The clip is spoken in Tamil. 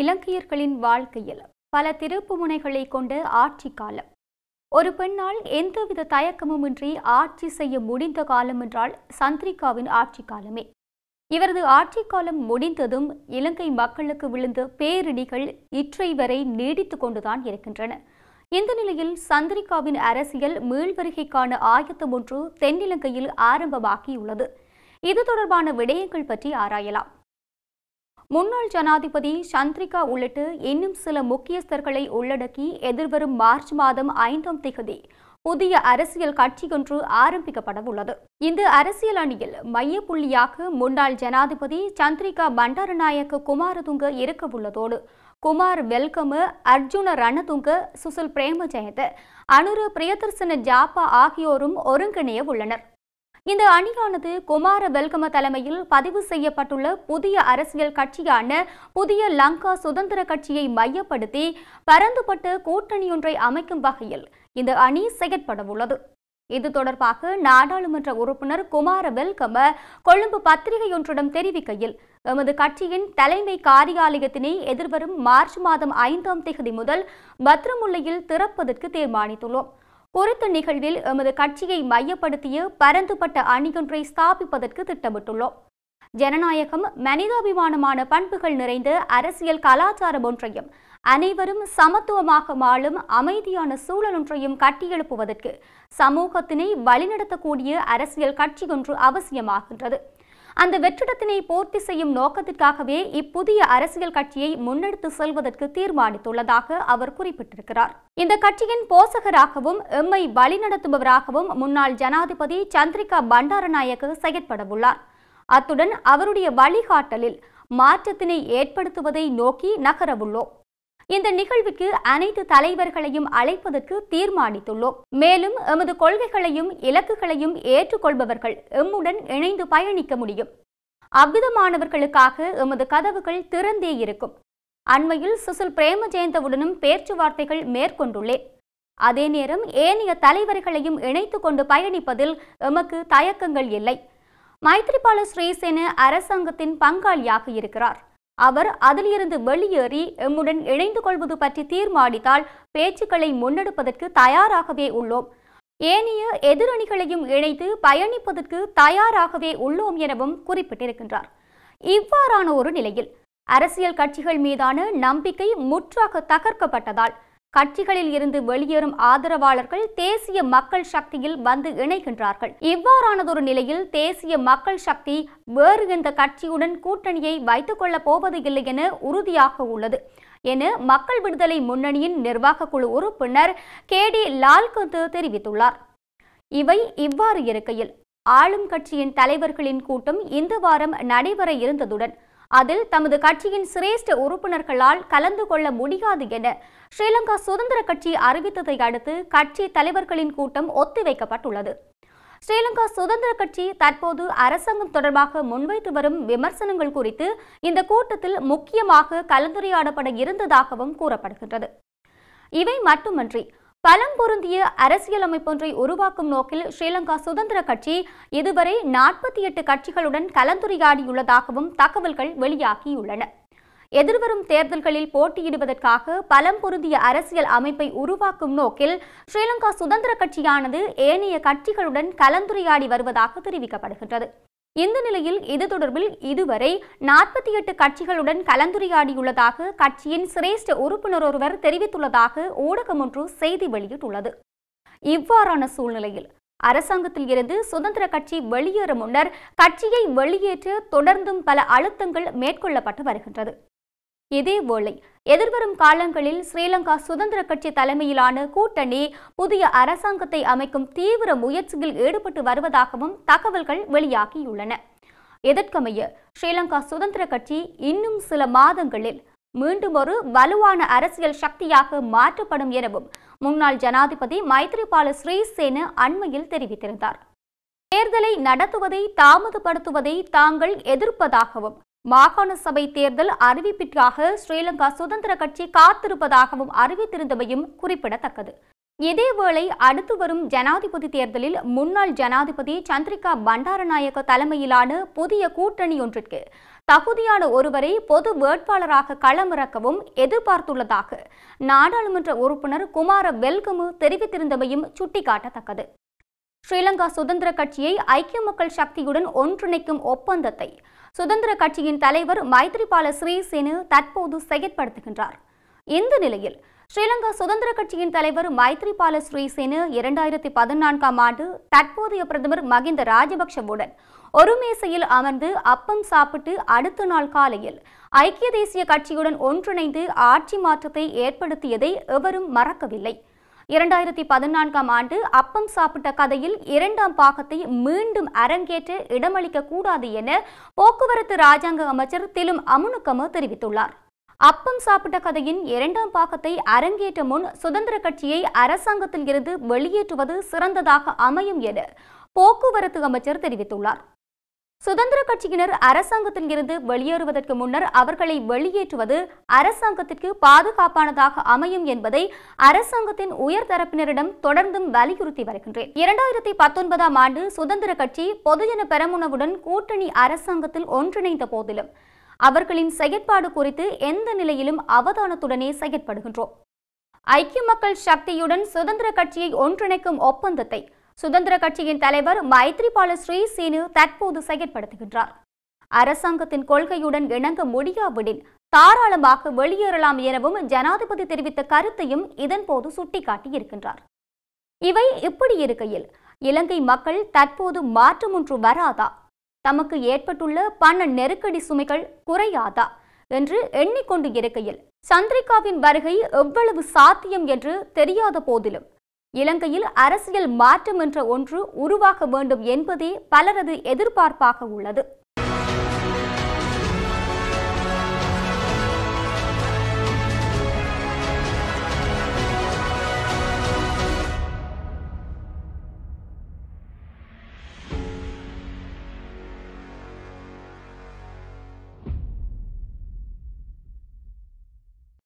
இலங்கையர்களின் வாழ்க்கையில் பல திருப்பு முனைகளை கொண்ட ஆட்சி காலம் ஒரு பெண்ணால் எந்தவித தயக்கமுமின்றி ஆட்சி செய்ய முடிந்த காலம் என்றால் சந்திரிகாவின் ஆட்சி காலமே இவரது ஆட்சி காலம் முடிந்ததும் இலங்கை மக்களுக்கு விழுந்த பேரிடிகள் இற்றை வரை நீடித்துக் கொண்டுதான் இருக்கின்றன இந்த நிலையில் சந்திரிகாவின் அரசியல் மீள்வருகைக்கான ஆயத்தம் ஒன்று தென்னிலங்கையில் ஆரம்பமாகியுள்ளது இது தொடர்பான விடயங்கள் பற்றி ஆராயலாம் முன்னாள் ஜனாதிபதி சந்திரிகா உள்ளிட்டு இன்னும் சில முக்கியஸ்தர்களை உள்ளடக்கி எதிர்வரும் மார்ச் மாதம் ஐந்தாம் திகதி புதிய அரசியல் கட்சியொன்று ஆரம்பிக்கப்படவுள்ளது இந்த அரசியல் அணியில் மைய புள்ளியாக முன்னாள் ஜனாதிபதி சந்திரிகா பண்டாரநாயக்க குமாரதுங்க இருக்கவுள்ளதோடு குமார் வெல்கம அர்ஜுன ரணதுங்க சுசில் பிரேமஜெயந்த் அனுரு பிரியதர்சன ஜாப்பா ஆகியோரும் ஒருங்கிணைய உள்ளனர் இந்த அணியானது குமார வெல்கம தலைமையில் பதிவு செய்யப்பட்டுள்ள புதிய அரசியல் கட்சியான புதிய லங்கா சுதந்திர கட்சியை மையப்படுத்தி பரந்துபட்ட கூட்டணியொன்றை அமைக்கும் வகையில் இந்த அணி செயற்படவுள்ளது இது தொடர்பாக நாடாளுமன்ற உறுப்பினர் குமார வெல்கம கொழும்பு பத்திரிகையொன்றிடம் தெரிவிக்கையில் எமது கட்சியின் தலைமை காரியாலயத்தினை எதிர்வரும் மார்ச் மாதம் ஐந்தாம் தேதி முதல் பத்ரமுல்லையில் திறப்பதற்கு தீர்மானித்துள்ளோம் பொருத்த நிகழ்வில் எமது கட்சியை மையப்படுத்திய பரந்துபட்ட அணியொன்றை ஸ்தாபிப்பதற்கு திட்டமிட்டுள்ளோம் ஜனநாயகம் மனிதாபிமானமான பண்புகள் நிறைந்த அரசியல் கலாச்சாரம் ஒன்றையும் அனைவரும் சமத்துவமாக மாளும் அமைதியான சூழல் ஒன்றையும் கட்டியெழுப்புவதற்கு சமூகத்தினை வழிநடத்தக்கூடிய அரசியல் கட்சி ஒன்று அவசியமாகின்றது அந்த வெற்றிடத்தினை பூர்த்தி செய்யும் நோக்கத்திற்காகவே இப்புதிய அரசியல் கட்சியை முன்னெடுத்து செல்வதற்கு தீர்மானித்துள்ளதாக அவர் குறிப்பிட்டிருக்கிறார் இந்த கட்சியின் போசகராகவும் எம்மை வழிநடத்துபவராகவும் முன்னாள் ஜனாதிபதி சந்திரிகா பண்டாரநாயக்க செயற்படவுள்ளார் அத்துடன் அவருடைய வழிகாட்டலில் மாற்றத்தினை ஏற்படுத்துவதை நோக்கி நகரவுள்ளோம் இந்த நிகழ்வுக்கு அனைத்து தலைவர்களையும் அழைப்பதற்கு தீர்மானித்துள்ளோம் மேலும் எமது கொள்கைகளையும் இலக்குகளையும் ஏற்றுக்கொள்பவர்கள் எம்முடன் இணைந்து பயணிக்க முடியும் அவ்விதமானவர்களுக்காக எமது கதவுகள் திறந்தே இருக்கும் அண்மையில் சுசில் பிரேமஜெயந்தவுடனும் பேச்சுவார்த்தைகள் மேற்கொண்டுள்ளேன் அதே நேரம் ஏனைய தலைவர்களையும் இணைத்து கொண்டு பயணிப்பதில் எமக்கு தயக்கங்கள் இல்லை மைத்ரிபால ஸ்ரீசேன அரசாங்கத்தின் பங்காளியாக இருக்கிறார் அவர் அதிலிருந்து வெளியேறி எம்முடன் இணைந்து கொள்வது பற்றி தீர்மானித்தால் பேச்சுக்களை முன்னெடுப்பதற்கு தயாராகவே உள்ளோம் ஏனைய எதிரணிகளையும் இணைத்து பயணிப்பதற்கு தயாராகவே உள்ளோம் எனவும் குறிப்பிட்டிருக்கின்றார் இவ்வாறான ஒரு நிலையில் அரசியல் கட்சிகள் மீதான நம்பிக்கை முற்றாக தகர்க்கப்பட்டதால் கட்சிகளில் இருந்து வெளியேறும் ஆதரவாளர்கள் தேசிய மக்கள் சக்தியில் வந்து இணைகின்றார்கள் இவ்வாறானதொரு நிலையில் தேசிய மக்கள் சக்தி வேறு எந்த கட்சியுடன் கூட்டணியை வைத்துக் கொள்ளப் போவது இல்லை என உறுதியாக உள்ளது என மக்கள் விடுதலை முன்னணியின் நிர்வாக குழு உறுப்பினர் கே டி லால்கந்து தெரிவித்துள்ளார் இவை இவ்வாறு இருக்கையில் ஆளும் கட்சியின் தலைவர்களின் கூட்டம் இந்த வாரம் நடைபெற இருந்ததுடன் அதில் தமது கட்சியின் சிரேஷ்ட உறுப்பினர்களால் கலந்து கொள்ள முடியாது என ஸ்ரீலங்கா சுதந்திர கட்சி அறிவித்ததை அடுத்து கட்சி தலைவர்களின் கூட்டம் ஒத்திவைக்கப்பட்டுள்ளது ஸ்ரீலங்கா சுதந்திர கட்சி தற்போது அரசாங்கம் தொடர்பாக முன்வைத்து வரும் விமர்சனங்கள் குறித்து இந்த கூட்டத்தில் முக்கியமாக கலந்துரையாடப்பட இருந்ததாகவும் கூறப்படுகின்றது இவை மட்டுமன்றி பலம் பொருந்திய அரசியலமைப்பொன்றை உருவாக்கும் நோக்கில் ஸ்ரீலங்கா சுதந்திர கட்சி இதுவரை நாற்பத்தி எட்டு கட்சிகளுடன் கலந்துரையாடியுள்ளதாகவும் தகவல்கள் வெளியாகியுள்ளன எதிர்வரும் தேர்தல்களில் போட்டியிடுவதற்காக பலம் பொருந்திய அரசியல் அமைப்பை உருவாக்கும் நோக்கில் ஸ்ரீலங்கா சுதந்திர கட்சியானது ஏனைய கட்சிகளுடன் கலந்துரையாடி வருவதாக தெரிவிக்கப்படுகின்றது இந்த நிலையில் இது தொடர்பில் இதுவரை நாற்பத்தி எட்டு கட்சிகளுடன் கலந்துரையாடியுள்ளதாக கட்சியின் சிரேஷ்ட உறுப்பினர் ஒருவர் தெரிவித்துள்ளதாக ஊடகம் ஒன்று செய்தி வெளியிட்டுள்ளது இவ்வாறான சூழ்நிலையில் அரசாங்கத்தில் இருந்து சுதந்திர கட்சி வெளியேறும் முன்னர் கட்சியை வெளியேற்ற தொடர்ந்தும் பல அழுத்தங்கள் மேற்கொள்ளப்பட்டு வருகின்றது இதேவேளை எதிர்வரும் காலங்களில் ஸ்ரீலங்கா சுதந்திர கட்சி தலைமையிலான கூட்டணி புதிய அரசாங்கத்தை அமைக்கும் தீவிர முயற்சியில் ஈடுபட்டு வருவதாகவும் தகவல்கள் வெளியாகியுள்ளன எதற்கமைய ஸ்ரீலங்கா சுதந்திர கட்சி இன்னும் சில மாதங்களில் மீண்டும் ஒரு வலுவான அரசியல் சக்தியாக மாற்றப்படும் எனவும் முன்னாள் ஜனாதிபதி மைத்ரிபால ஸ்ரீசேன அண்மையில் தெரிவித்திருந்தார் தேர்தலை நடத்துவதை தாமதப்படுத்துவதை தாங்கள் எதிர்ப்பதாகவும் மாகாண சபை தேர்தல் அறிவிப்பிற்காக ஸ்ரீலங்கா சுதந்திர கட்சி காத்திருப்பதாகவும் அறிவித்திருந்தமையும் குறிப்பிடத்தக்கது இதேவேளை அடுத்து வரும் ஜனாதிபதி தேர்தலில் முன்னாள் ஜனாதிபதி சந்திரிகா பண்டாரநாயக்க தலைமையிலான புதிய கூட்டணி ஒன்றிற்கு தகுதியான ஒருவரை பொது வேட்பாளராக களமிறக்கவும் எதிர்பார்த்துள்ளதாக நாடாளுமன்ற உறுப்பினர் குமார வெல்கமு தெரிவித்திருந்தமையும் சுட்டிக்காட்டத்தக்கது ஸ்ரீலங்கா சுதந்திர கட்சியை ஐக்கிய மக்கள் சக்தியுடன் ஒன்றிணைக்கும் ஒப்பந்தத்தை சுதந்திர கட்சியின் தலைவர் மைத்ரிபால சிறிசேனு தற்போது செயற்படுத்துகின்றார் இந்த நிலையில் ஸ்ரீலங்கா சுதந்திர கட்சியின் தலைவர் மைத்ரிபால ஸ்ரீசேனு இரண்டாயிரத்தி பதினான்காம் ஆண்டு தற்போதைய பிரதமர் மகிந்த ராஜபக்ஷவுடன் ஒரு மேசையில் அமர்ந்து அப்பம் சாப்பிட்டு அடுத்த நாள் காலையில் ஐக்கிய தேசிய கட்சியுடன் ஒன்றிணைந்து ஆட்சி மாற்றத்தை ஏற்படுத்தியதை எவரும் மறக்கவில்லை இரண்டாயிரத்தி பதினான்காம் ஆண்டு அப்பம் சாப்பிட்ட கதையில் இரண்டாம் பாகத்தை மீண்டும் அரங்கேற்ற இடமளிக்க கூடாது என போக்குவரத்து ராஜாங்க அமைச்சர் திலும் அமுனுக்கம தெரிவித்துள்ளார் அப்பம் சாப்பிட்ட கதையின் இரண்டாம் பாகத்தை அரங்கேற்ற முன் சுதந்திர கட்சியை அரசாங்கத்தில் இருந்து வெளியேற்றுவது சிறந்ததாக அமையும் என போக்குவரத்து அமைச்சர் தெரிவித்துள்ளார் சுதந்திர கட்சியினர் அரசாங்கத்தில் இருந்து வெளியேறுவதற்கு முன்னர் அவர்களை வெளியேற்றுவது அரசாங்கத்திற்கு பாதுகாப்பானதாக அமையும் என்பதை அரசாங்கத்தின் உயர் தரப்பினரிடம் தொடர்ந்தும் வலியுறுத்தி வருகின்றேன் இரண்டாயிரத்தி பத்தொன்பதாம் ஆண்டு சுதந்திர கட்சி பொதுஜன பெரமுனவுடன் கூட்டணி அரசாங்கத்தில் ஒன்றிணைந்த போதிலும் அவர்களின் செயற்பாடு குறித்து எந்த நிலையிலும் அவதானத்துடனே செயற்படுகின்றோம் ஐக்கிய மக்கள் சக்தியுடன் சுதந்திர கட்சியை ஒன்றிணைக்கும் ஒப்பந்தத்தை சுதந்திர கட்சியின் தலைவர் மைத்ரிபால ஸ்ரீசீனு தற்போது செயற்படுத்துகின்றார் அரசாங்கத்தின் கொள்கையுடன் இணங்க முடியாவிடின் தாராளமாக வெளியேறலாம் எனவும் ஜனாதிபதி தெரிவித்த கருத்தையும் இதன்போது சுட்டிக்காட்டியிருக்கின்றார் இவை இப்படி இருக்கையில் இலங்கை மக்கள் தற்போது மாற்றம் ஒன்று வராதா தமக்கு ஏற்பட்டுள்ள பண நெருக்கடி சுமைகள் குறையாதா என்று எண்ணிக்கொண்டு இருக்கையில் சந்திரிகாவின் வருகை எவ்வளவு சாத்தியம் என்று தெரியாத போதிலும் இலங்கையில் அரசியல் மாற்றம் என்ற ஒன்று உருவாக வேண்டும் என்பதே பலரது எதிர்பார்ப்பாக உள்ளது